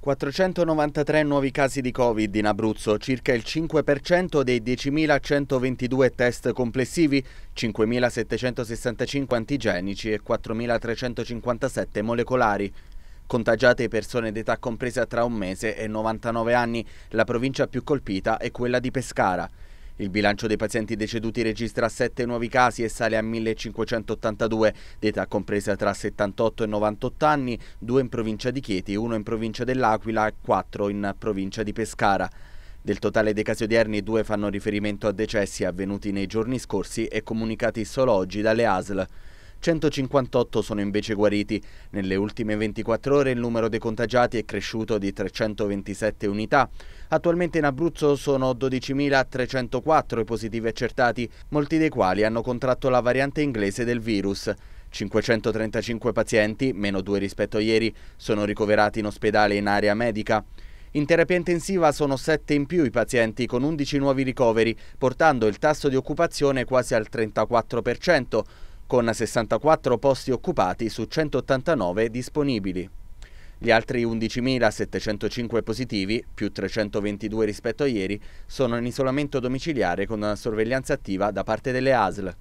493 nuovi casi di Covid in Abruzzo, circa il 5% dei 10.122 test complessivi, 5.765 antigenici e 4.357 molecolari. Contagiate persone d'età compresa tra un mese e 99 anni, la provincia più colpita è quella di Pescara. Il bilancio dei pazienti deceduti registra 7 nuovi casi e sale a 1582, d'età compresa tra 78 e 98 anni, 2 in provincia di Chieti, 1 in provincia dell'Aquila e 4 in provincia di Pescara. Del totale dei casi odierni, due fanno riferimento a decessi avvenuti nei giorni scorsi e comunicati solo oggi dalle ASL. 158 sono invece guariti. Nelle ultime 24 ore il numero dei contagiati è cresciuto di 327 unità. Attualmente in Abruzzo sono 12.304 i positivi accertati, molti dei quali hanno contratto la variante inglese del virus. 535 pazienti, meno due rispetto a ieri, sono ricoverati in ospedale in area medica. In terapia intensiva sono 7 in più i pazienti con 11 nuovi ricoveri, portando il tasso di occupazione quasi al 34% con 64 posti occupati su 189 disponibili. Gli altri 11.705 positivi, più 322 rispetto a ieri, sono in isolamento domiciliare con una sorveglianza attiva da parte delle ASL.